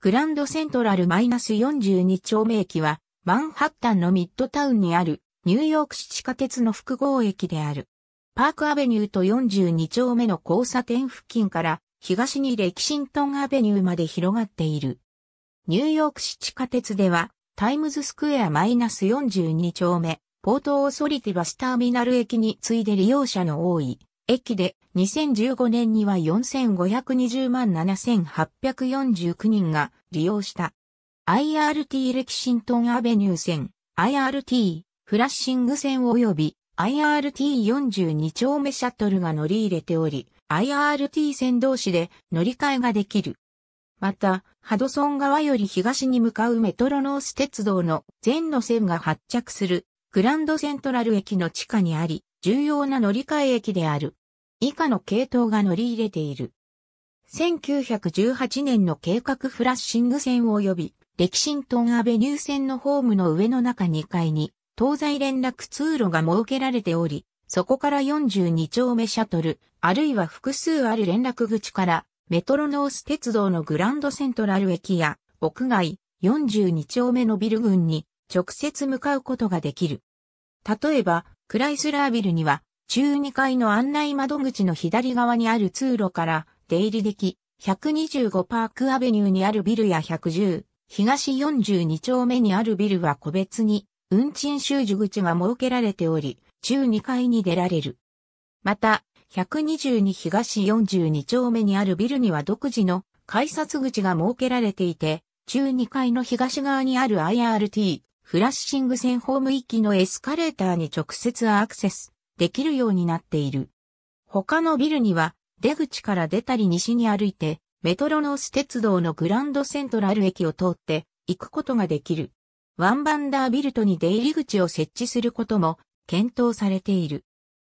グランドセントラル -42 丁目駅は、マンハッタンのミッドタウンにある、ニューヨーク市地下鉄の複合駅である。パークアベニューと42丁目の交差点付近から、東にレキシントンアベニューまで広がっている。ニューヨーク市地下鉄では、タイムズスクエア -42 丁目、ポートオーソリティバスターミナル駅に次いで利用者の多い、駅で、2015年には4520万7849人が利用した。IRT レキシントンアベニュー線、IRT フラッシング線及び IRT42 丁目シャトルが乗り入れており、IRT 線同士で乗り換えができる。また、ハドソン川より東に向かうメトロノース鉄道の全路線が発着するグランドセントラル駅の地下にあり、重要な乗り換え駅である。以下の系統が乗り入れている。1918年の計画フラッシング線及び、歴キントンアベニュー線のホームの上の中2階に、東西連絡通路が設けられており、そこから42丁目シャトル、あるいは複数ある連絡口から、メトロノース鉄道のグランドセントラル駅や、屋外、42丁目のビル群に直接向かうことができる。例えば、クライスラービルには中2階の案内窓口の左側にある通路から出入りでき、125パークアベニューにあるビルや110、東42丁目にあるビルは個別に運賃収受口が設けられており、中2階に出られる。また、122東42丁目にあるビルには独自の改札口が設けられていて、中2階の東側にある IRT、フラッシング線ホーム域のエスカレーターに直接アクセスできるようになっている。他のビルには、出口から出たり西に歩いて、メトロノース鉄道のグランドセントラル駅を通って行くことができる。ワンバンダービルトに出入り口を設置することも検討されている。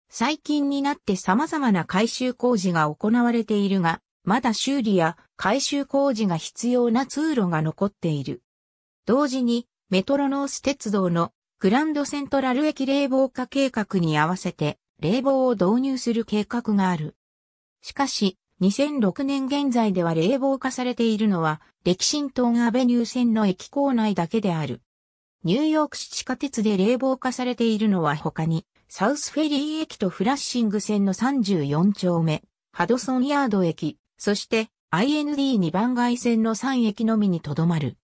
最近になって様々な改修工事が行われているが、まだ修理や改修工事が必要な通路が残っている。同時に、メトロノース鉄道のグランドセントラル駅冷房化計画に合わせて冷房を導入する計画がある。しかし、2006年現在では冷房化されているのは、歴新東アベニュー線の駅構内だけである。ニューヨーク市地下鉄で冷房化されているのは他に、サウスフェリー駅とフラッシング線の34丁目、ハドソンヤード駅、そして IND2 番街線の3駅のみにとどまる。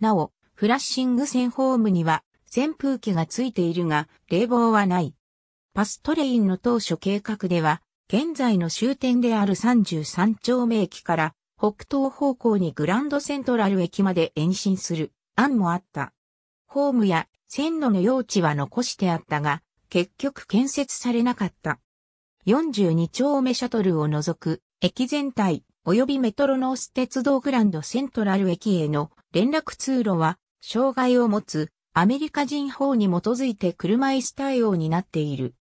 なお、フラッシング線ホームには扇風機がついているが、冷房はない。パストレインの当初計画では、現在の終点である33丁目駅から、北東方向にグランドセントラル駅まで延伸する案もあった。ホームや線路の用地は残してあったが、結局建設されなかった。42丁目シャトルを除く駅全体及びメトロノース鉄道グランドセントラル駅への連絡通路は障害を持つアメリカ人法に基づいて車椅子対応になっている。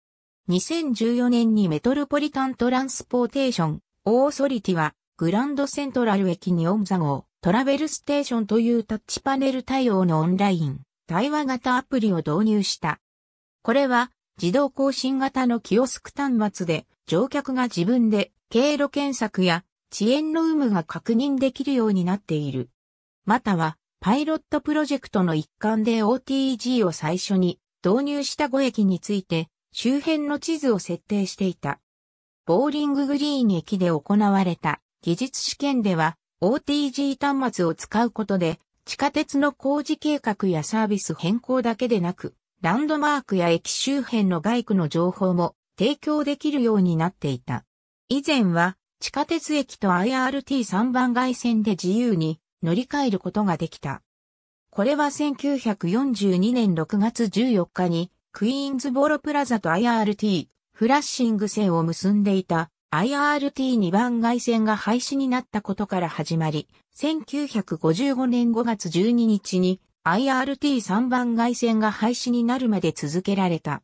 2014年にメトロポリタントランスポーテーション、オーソリティは、グランドセントラル駅にオンザ号、トラベルステーションというタッチパネル対応のオンライン、対話型アプリを導入した。これは、自動更新型のキオスク端末で、乗客が自分で経路検索や遅延の有無が確認できるようになっている。または、パイロットプロジェクトの一環で OTG を最初に導入した5駅について周辺の地図を設定していた。ボーリンググリーン駅で行われた技術試験では OTG 端末を使うことで地下鉄の工事計画やサービス変更だけでなくランドマークや駅周辺の外区の情報も提供できるようになっていた。以前は地下鉄駅と IRT3 番街線で自由に乗り換えることができた。これは1942年6月14日に、クイーンズボロプラザと IRT、フラッシング線を結んでいた IRT2 番外線が廃止になったことから始まり、1955年5月12日に IRT3 番外線が廃止になるまで続けられた。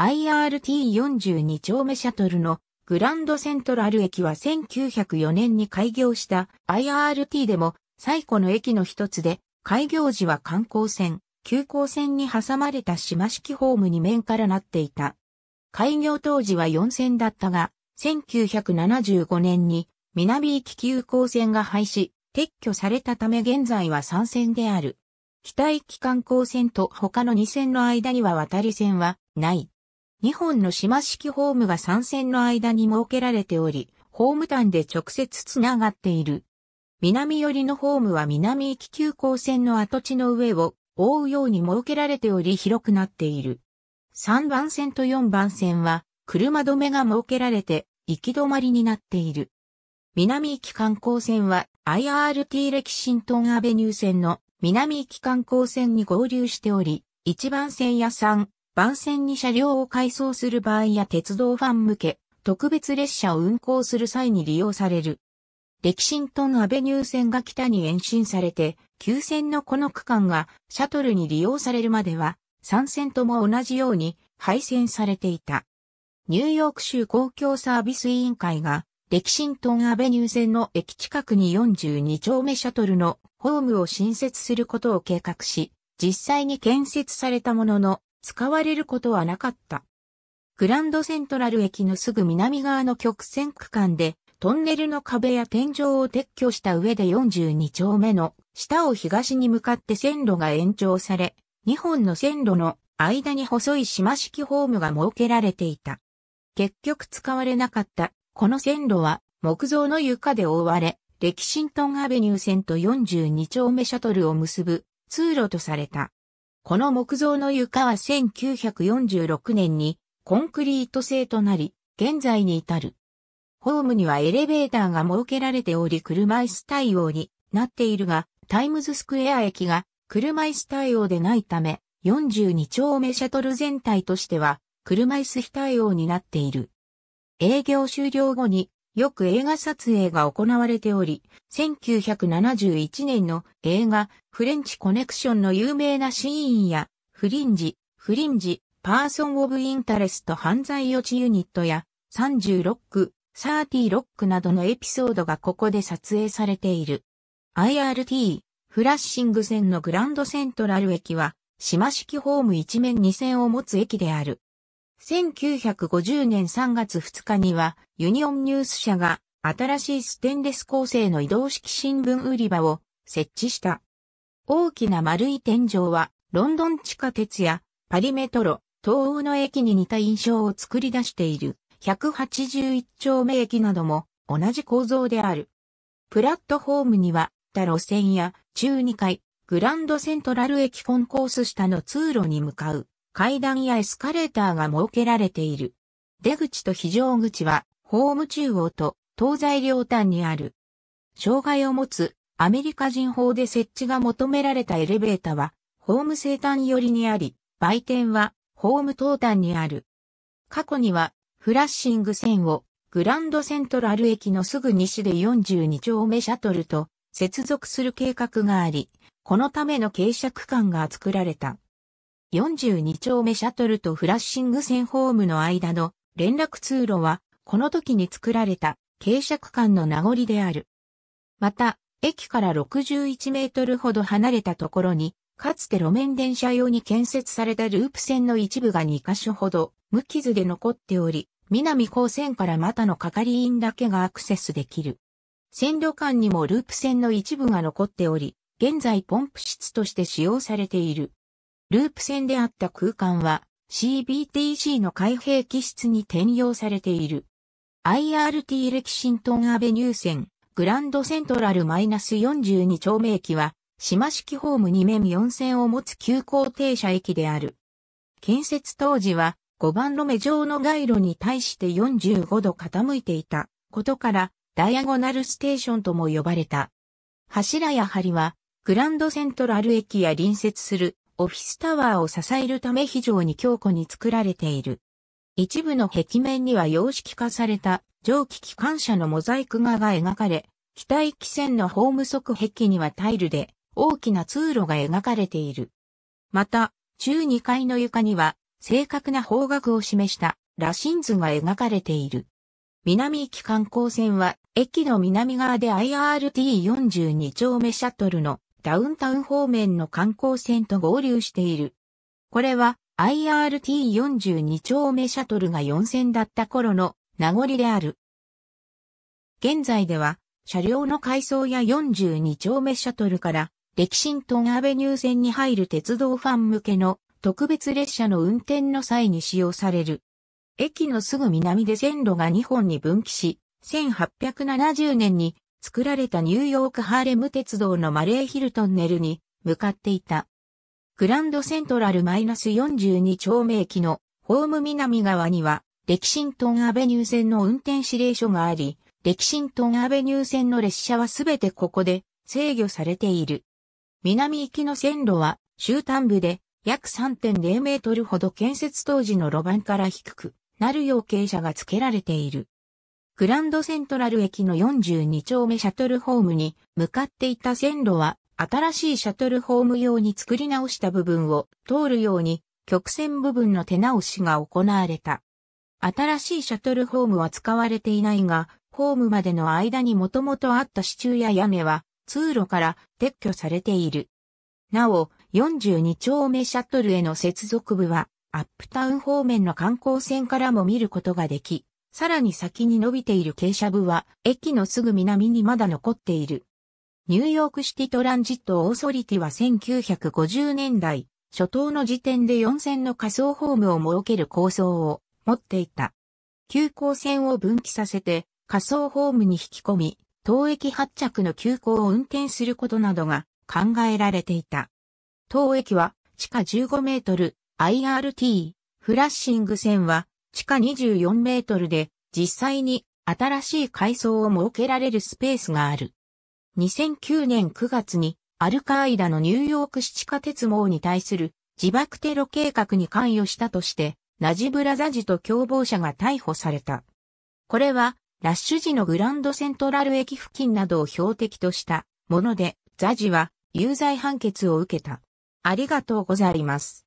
IRT42 丁目シャトルのグランドセントラル駅は1904年に開業した IRT でも最古の駅の一つで、開業時は観光船、急行線に挟まれた島式ホーム2面からなっていた。開業当時は4線だったが、1975年に南行き急行線が廃止、撤去されたため現在は3線である。北行き観光線と他の2線の間には渡り線はない。2本の島式ホームが3線の間に設けられており、ホーム端で直接つながっている。南寄りのホームは南行き急行線の跡地の上を覆うように設けられており広くなっている。3番線と4番線は車止めが設けられて行き止まりになっている。南行き観光線は IRT 歴キシントンアベニュー線の南行き観光線に合流しており、1番線や3番線に車両を改装する場合や鉄道ファン向け特別列車を運行する際に利用される。レキシントンアベニュー線が北に延伸されて、旧線のこの区間がシャトルに利用されるまでは、3線とも同じように配線されていた。ニューヨーク州公共サービス委員会が、レキシントンアベニュー線の駅近くに42丁目シャトルのホームを新設することを計画し、実際に建設されたものの、使われることはなかった。グランドセントラル駅のすぐ南側の曲線区間で、トンネルの壁や天井を撤去した上で42丁目の下を東に向かって線路が延長され、2本の線路の間に細い島式ホームが設けられていた。結局使われなかったこの線路は木造の床で覆われ、レキシントンアベニュー線と42丁目シャトルを結ぶ通路とされた。この木造の床は1946年にコンクリート製となり、現在に至る。ホームにはエレベーターが設けられており車椅子対応になっているが、タイムズスクエア駅が車椅子対応でないため、42丁目シャトル全体としては、車椅子非対応になっている。営業終了後に、よく映画撮影が行われており、1971年の映画、フレンチコネクションの有名なシーンや、フリンジ、フリンジ、パーソン・オブ・インタレスト犯罪予知ユニットや、36区、サーティロックなどのエピソードがここで撮影されている。IRT、フラッシング線のグランドセントラル駅は、島式ホーム一面二線を持つ駅である。1950年3月2日には、ユニオンニュース社が、新しいステンレス構成の移動式新聞売り場を設置した。大きな丸い天井は、ロンドン地下鉄やパリメトロ、東欧の駅に似た印象を作り出している。181丁目駅なども同じ構造である。プラットホームには、他路線や中2階、グランドセントラル駅コンコース下の通路に向かう階段やエスカレーターが設けられている。出口と非常口は、ホーム中央と東西両端にある。障害を持つアメリカ人法で設置が求められたエレベーターは、ホーム生端寄りにあり、売店は、ホーム東端にある。過去には、フラッシング線をグランドセントラル駅のすぐ西で42丁目シャトルと接続する計画があり、このための傾斜区間が作られた。42丁目シャトルとフラッシング線ホームの間の連絡通路は、この時に作られた傾斜区間の名残である。また、駅から61メートルほど離れたところに、かつて路面電車用に建設されたループ線の一部が2カ所ほど無傷で残っており、南高線からまたの係員だけがアクセスできる。線路間にもループ線の一部が残っており、現在ポンプ室として使用されている。ループ線であった空間は CBTC の開閉機室に転用されている。IRT レキシントンアベニュー線、グランドセントラル -42 丁目駅は、島式ホーム2面4線を持つ急行停車駅である。建設当時は、5番路目状の街路に対して45度傾いていたことから、ダイアゴナルステーションとも呼ばれた。柱や梁は、グランドセントラル駅や隣接するオフィスタワーを支えるため非常に強固に作られている。一部の壁面には様式化された蒸気機関車のモザイク画が描かれ、機体機線のホーム側壁にはタイルで大きな通路が描かれている。また、中2階の床には正確な方角を示した羅針図が描かれている。南行き観光船は、駅の南側で IRT42 丁目シャトルのダウンタウン方面の観光船と合流している。これは IRT42 丁目シャトルが4線だった頃の名残である。現在では、車両の改装や42丁目シャトルから、歴史トアベニュー線に入る鉄道ファン向けの特別列車の運転の際に使用される。駅のすぐ南で線路が2本に分岐し、1870年に作られたニューヨークハーレム鉄道のマレーヒルトンネルに向かっていた。グランドセントラル -42 丁目駅のホーム南側には、レキシントンアベニュー線の運転指令所があり、レキシントンアベニュー線の列車はすべてここで制御されている。南行きの線路は終端部で約3.0メートルほど建設当時の路盤から低くなるよう傾斜が付けられている。グランドセントラル駅の42丁目シャトルホームに向かっていた線路は新しいシャトルホーム用に作り直した部分を通るように曲線部分の手直しが行われた。新しいシャトルホームは使われていないが、ホームまでの間にもともとあった支柱や屋根は通路から撤去されている。なお、42丁目シャトルへの接続部は、アップタウン方面の観光船からも見ることができ、さらに先に伸びている傾斜部は、駅のすぐ南にまだ残っている。ニューヨークシティトランジットオーソリティは1950年代、初頭の時点で4線の仮想ホームを設ける構想を持っていた。急行線を分岐させて、仮想ホームに引き込み、当駅発着の急行を運転することなどが考えられていた。当駅は地下15メートル IRT フラッシング線は地下24メートルで実際に新しい階層を設けられるスペースがある。2009年9月にアルカーイダのニューヨーク市地下鉄網に対する自爆テロ計画に関与したとしてナジブラザジと共謀者が逮捕された。これはラッシュ時のグランドセントラル駅付近などを標的としたものでザジは有罪判決を受けた。ありがとうございます。